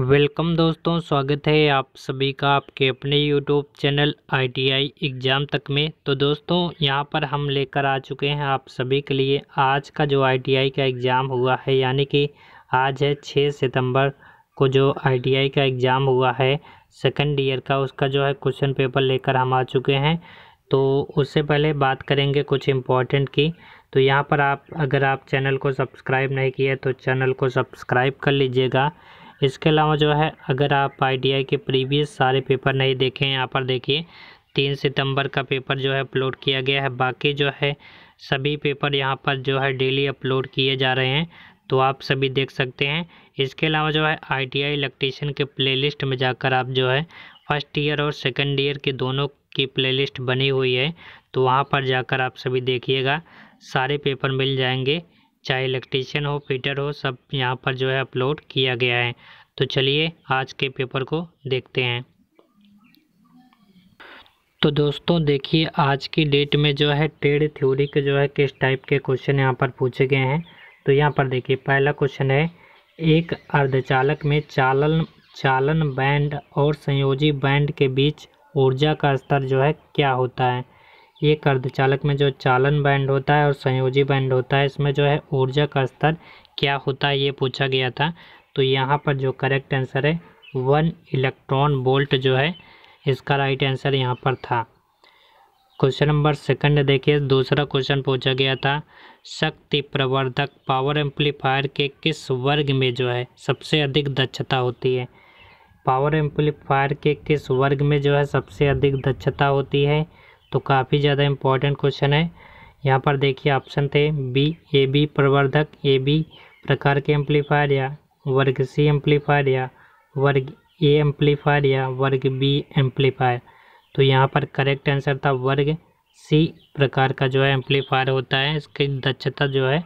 welcome दोस्तों स्वागत है आप सभी का आपके अपने यूट्यूब चैनल आईटीआई एग्ज़ाम तक में तो दोस्तों यहां पर हम लेकर आ चुके हैं आप सभी के लिए आज का जो आईटीआई का एग्ज़ाम हुआ है यानी कि आज है 6 सितंबर को जो आईटीआई का एग्ज़ाम हुआ है सेकंड ईयर का उसका जो है क्वेश्चन पेपर लेकर हम आ चुके हैं तो उससे पहले बात करेंगे कुछ इम्पोर्टेंट की तो यहाँ पर आप अगर आप चैनल को सब्सक्राइब नहीं किए तो चैनल को सब्सक्राइब कर लीजिएगा इसके अलावा जो है अगर आप आई के प्रीवियस सारे पेपर नहीं देखे हैं यहाँ पर देखिए तीन सितंबर का पेपर जो है अपलोड किया गया है बाकी जो है सभी पेपर यहाँ पर जो है डेली अपलोड किए जा रहे हैं तो आप सभी देख सकते हैं इसके अलावा जो है आई टी आई इलेक्ट्रीशियन के प्ले में जाकर आप जो है फर्स्ट ईयर और सेकेंड ईयर के दोनों की प्लेलिस्ट बनी हुई है तो वहाँ पर जाकर आप सभी देखिएगा सारे पेपर मिल जाएंगे चाहे इलेक्ट्रीशियन हो फिटर हो सब यहाँ पर जो है अपलोड किया गया है तो चलिए आज के पेपर को देखते हैं तो दोस्तों देखिए आज की डेट में जो है ट्रेड थ्योरी के जो है किस टाइप के क्वेश्चन यहाँ पर पूछे गए हैं तो यहाँ पर देखिए पहला क्वेश्चन है एक अर्धचालक में चालन चालन बैंड और संयोजी बैंड के बीच ऊर्जा का स्तर जो है क्या होता है अर्ध अर्धचालक में जो चालन बैंड होता है और संयोजी बैंड होता है इसमें जो है ऊर्जा का स्तर क्या होता है ये पूछा गया था तो यहाँ पर जो करेक्ट आंसर है वन इलेक्ट्रॉन बोल्ट जो है इसका राइट आंसर यहाँ पर था क्वेश्चन नंबर सेकंड देखिए दूसरा क्वेश्चन पूछा गया था शक्ति प्रवर्धक पावर एम्पलीफायर के किस वर्ग में जो है सबसे अधिक दक्षता होती है पावर एम्पलीफायर के किस वर्ग में जो है सबसे अधिक दक्षता होती है तो काफ़ी ज़्यादा इम्पॉर्टेंट क्वेश्चन है यहाँ पर देखिए ऑप्शन थे बी ए बी प्रवर्धक ए बी प्रकार के एम्पलीफायर या वर्ग सी एम्पलीफायर या वर्ग ए एम्पलीफायर या वर्ग बी एम्पलीफायर तो यहाँ पर करेक्ट आंसर था वर्ग सी प्रकार का जो है एम्पलीफायर होता है इसकी दक्षता जो है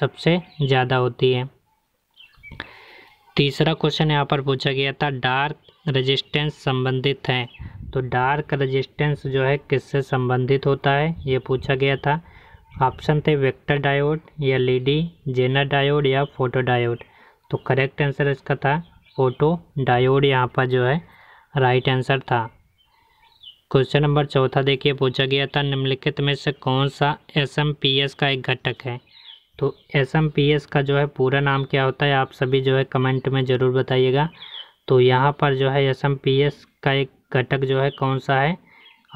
सबसे ज़्यादा होती है तीसरा क्वेश्चन यहाँ पर पूछा गया था डार्क रेजिस्टेंस संबंधित हैं तो डार्क रजिस्टेंस जो है किससे संबंधित होता है ये पूछा गया था ऑप्शन थे वेक्टर डायोड या लेडी जेनर डायोड या फोटो डायोड तो करेक्ट आंसर इसका था फोटो डायोड यहाँ पर जो है राइट आंसर था क्वेश्चन नंबर चौथा देखिए पूछा गया था निम्नलिखित में से कौन सा एस का एक घटक है तो एस का जो है पूरा नाम क्या होता है आप सभी जो है कमेंट में ज़रूर बताइएगा तो यहाँ पर जो है एस का एक घटक जो है कौन सा है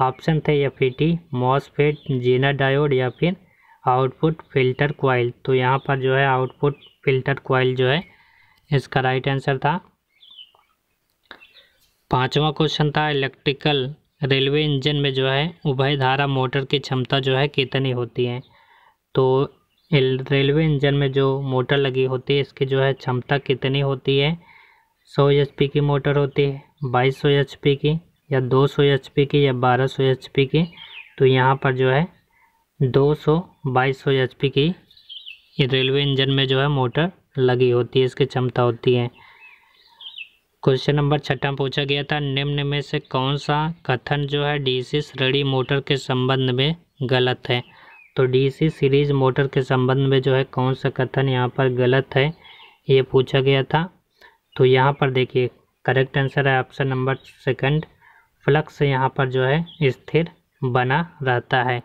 ऑप्शन थे या E T MOSFET Zener diode या फिर आउटपुट फिल्टर क्वाइल तो यहाँ पर जो है आउटपुट फिल्टर क्वाइल जो है इसका राइट आंसर था पांचवा क्वेश्चन था इलेक्ट्रिकल रेलवे इंजन में जो है उभय धारा मोटर की क्षमता जो है कितनी होती है तो रेलवे इंजन में जो मोटर लगी होती है इसकी जो है क्षमता कितनी होती है सौ एच की मोटर होती है बाईस सौ एच की या दो सौ एच की या बारह सौ एच की तो यहाँ पर जो है दो सौ बाईस सौ एच की रेलवे इंजन में जो है मोटर लगी होती है इसकी क्षमता होती है क्वेश्चन नंबर छठा पूछा गया था निम्न में से कौन सा कथन जो है डीसी श्रेणी मोटर के संबंध में गलत है तो डीसी सीरीज मोटर के संबंध में जो है कौन सा कथन यहाँ पर गलत है ये पूछा गया था तो यहाँ पर देखिए करेक्ट आंसर है ऑप्शन नंबर सेकंड फ्लक्स यहाँ पर जो है स्थिर बना रहता है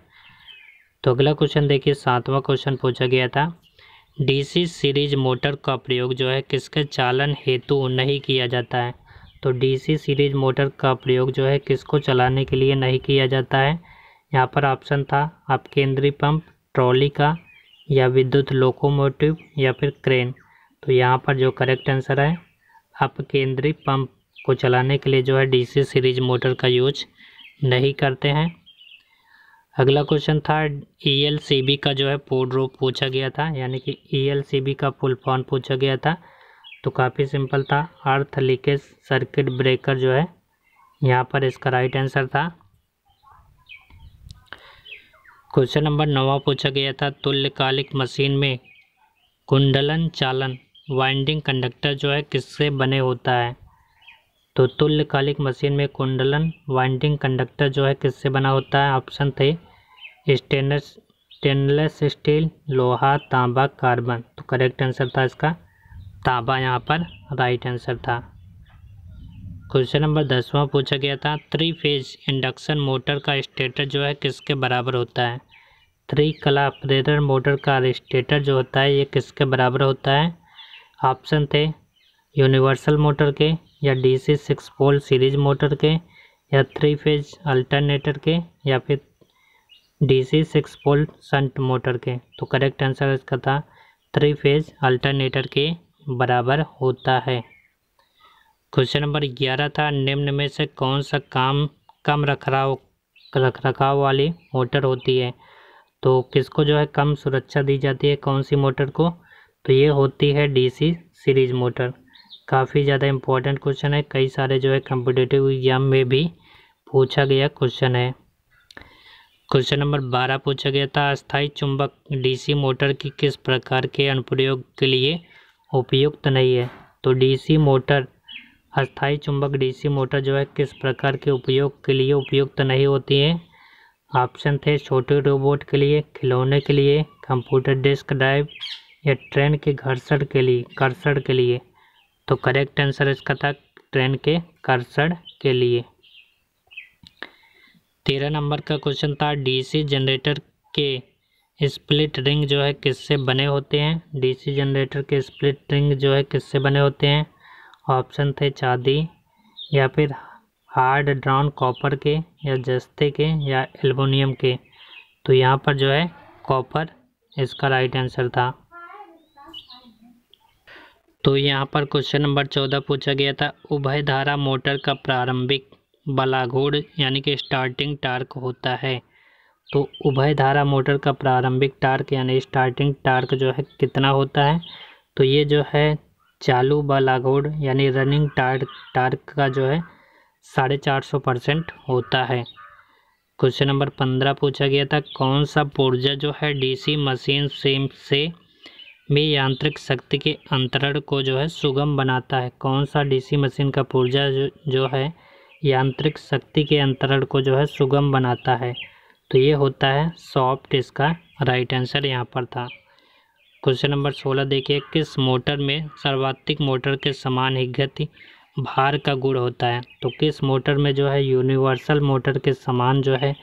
तो अगला क्वेश्चन देखिए सातवां क्वेश्चन पूछा गया था डीसी सीरीज मोटर का प्रयोग जो है किसके चालन हेतु नहीं किया जाता है तो डीसी सीरीज मोटर का प्रयोग जो है किसको चलाने के लिए नहीं किया जाता है यहाँ पर ऑप्शन था आप केंद्रीय पंप ट्रॉली का या विद्युत लोकोमोटिव या फिर क्रेन तो यहाँ पर जो करेक्ट आंसर है आप केंद्रीय पंप को चलाने के लिए जो है डीसी सीरीज मोटर का यूज नहीं करते हैं अगला क्वेश्चन था ई e का जो है पोड रूप पूछा गया था यानी कि ई e का फुल फॉर्म पूछा गया था तो काफ़ी सिंपल था अर्थ लीकेज सर्किट ब्रेकर जो है यहाँ पर इसका राइट आंसर था क्वेश्चन नंबर नवा पूछा गया था तुल्यकालिक मशीन में कुंडलन चालन वाइंडिंग कंडक्टर जो है किससे बने होता है तो तुल्यकालिक मशीन में कुंडलन वाइंडिंग कंडक्टर जो है किससे बना होता है ऑप्शन थे स्टेनलेस स्टेनलेस स्टील लोहा तांबा कार्बन तो करेक्ट आंसर था इसका तांबा यहाँ पर राइट आंसर था क्वेश्चन नंबर दसवां पूछा गया था थ्री फेज इंडक्शन मोटर का स्टेटर जो है किसके बराबर होता है थ्री कला प्रेरर मोटर का स्टेटर जो होता है ये किसके बराबर होता है ऑप्शन थे यूनिवर्सल मोटर के या DC six pole series motor के या थ्री फेज अल्टरनेटर के या फिर DC six pole shunt motor के तो करेक्ट आंसर इसका था थ्री फेज अल्टरनेटर के बराबर होता है क्वेश्चन नंबर ग्यारह था निम्न में से कौन सा काम कम रखरखाव रख रखाव वाली मोटर होती है तो किसको जो है कम सुरक्षा दी जाती है कौन सी मोटर को तो ये होती है डीसी सीरीज मोटर काफ़ी ज़्यादा इम्पोर्टेंट क्वेश्चन है कई सारे जो है कम्पिटेटिव एग्जाम में भी पूछा गया क्वेश्चन है क्वेश्चन नंबर बारह पूछा गया था अस्थाई चुंबक डीसी मोटर की किस प्रकार के अनुप्रयोग के लिए उपयुक्त नहीं है तो डीसी मोटर अस्थाई चुंबक डीसी मोटर जो है किस प्रकार के उपयोग के लिए उपयुक्त नहीं होती है ऑप्शन थे छोटे रोबोट के लिए खिलौने के लिए कंप्यूटर डिस्क ड्राइव या ट्रेन के घर्षण के लिए कर्षण के लिए तो करेक्ट आंसर इसका था ट्रेन के कर्षण के लिए तेरह नंबर का क्वेश्चन था डीसी जनरेटर के स्प्लिट रिंग जो है किससे बने होते हैं डीसी जनरेटर के स्प्लिट रिंग जो है किससे बने होते हैं ऑप्शन थे चांदी या फिर हार्ड ड्राउन कॉपर के या जस्ते के या एल्युमिनियम के तो यहाँ पर जो है कॉपर इसका राइट आंसर था तो यहाँ पर क्वेश्चन नंबर चौदह पूछा गया था उभय धारा मोटर का प्रारंभिक बलाघोड़ यानी कि स्टार्टिंग टार्क होता है तो उभय धारा मोटर का प्रारंभिक टार्क यानी स्टार्टिंग टार्क जो है कितना होता है तो ये जो है चालू बलाघोड़ यानी रनिंग टार्क टार्क का जो है साढ़े चार सौ परसेंट होता है क्वेश्चन नंबर पंद्रह पूछा गया था कौन सा पुर्जा जो है डीसी मशीन सेम से में यांत्रिक शक्ति के अंतरण को जो है सुगम बनाता है कौन सा डीसी मशीन का पुर्जा जो, जो है यांत्रिक शक्ति के अंतरण को जो है सुगम बनाता है तो ये होता है सॉफ्ट इसका राइट आंसर यहाँ पर था क्वेश्चन नंबर सोलह देखिए किस मोटर में सर्वाधिक मोटर के समान ही गति भार का गुण होता है तो किस मोटर में जो है यूनिवर्सल मोटर के समान जो है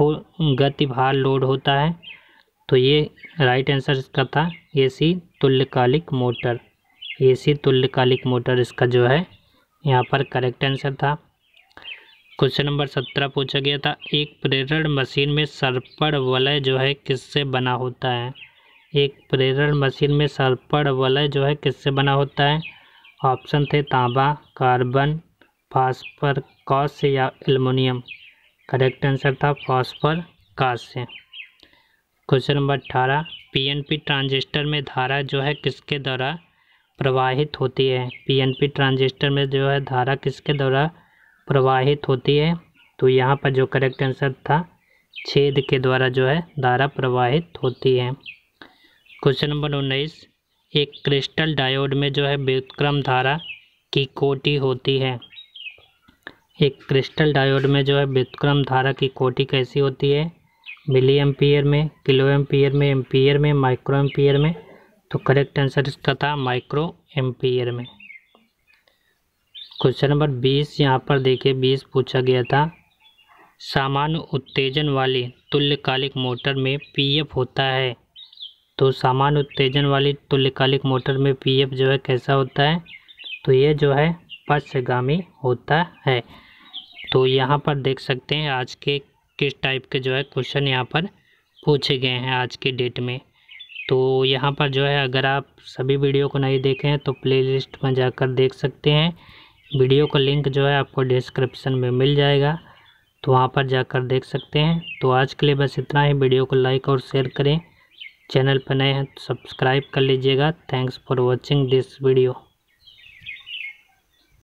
वो गति भार लोड होता है तो ये राइट आंसर इसका था ए सी तुल्यकालिक मोटर ए सी तुल्यकालिक मोटर इसका जो है यहाँ पर करेक्ट आंसर था क्वेश्चन नंबर सत्रह पूछा गया था एक प्रेरण मशीन में सरपड़ वलय जो है किससे बना होता है एक प्रेरण मशीन में सरपड़ वलय जो है किससे बना होता है ऑप्शन थे तांबा कार्बन फास्फर कांस्य या एलमोनियम करेक्ट आंसर था फास्फर कांस्य क्वेश्चन नंबर अट्ठारह पीएनपी ट्रांजिस्टर में धारा जो है किसके द्वारा प्रवाहित होती है पीएनपी ट्रांजिस्टर में जो है धारा किसके द्वारा प्रवाहित होती है तो यहाँ पर जो करेक्ट आंसर था छेद के द्वारा जो है धारा प्रवाहित होती है क्वेश्चन नंबर उन्नीस एक क्रिस्टल डायोड में जो है व्युत्क्रम धारा की कोटि होती है एक क्रिस्टल डायोड में जो है व्युत्क्रम धारा की कोटि कैसी होती है मिली एम्पियर में किलो एम्पियर में एम्पियर में माइक्रो एम्पियर में तो करेक्ट आंसर इसका था माइक्रो एम्पियर में क्वेश्चन नंबर बीस यहाँ पर देखिए बीस पूछा गया था सामान्य उत्तेजन वाली तुल्यकालिक मोटर में पीएफ होता है तो सामान्य उत्तेजन वाली तुल्यकालिक मोटर में पीएफ जो है कैसा होता है तो ये जो है पश्चगामी होता है तो यहाँ पर देख सकते हैं आज के किस टाइप के जो है क्वेश्चन यहाँ पर पूछे गए हैं आज के डेट में तो यहाँ पर जो है अगर आप सभी वीडियो को नहीं देखे हैं तो प्लेलिस्ट में जाकर देख सकते हैं वीडियो का लिंक जो है आपको डिस्क्रिप्शन में मिल जाएगा तो वहाँ पर जाकर देख सकते हैं तो आज के लिए बस इतना ही वीडियो को लाइक और शेयर करें चैनल पर नए हैं तो सब्सक्राइब कर लीजिएगा thanks for watching this video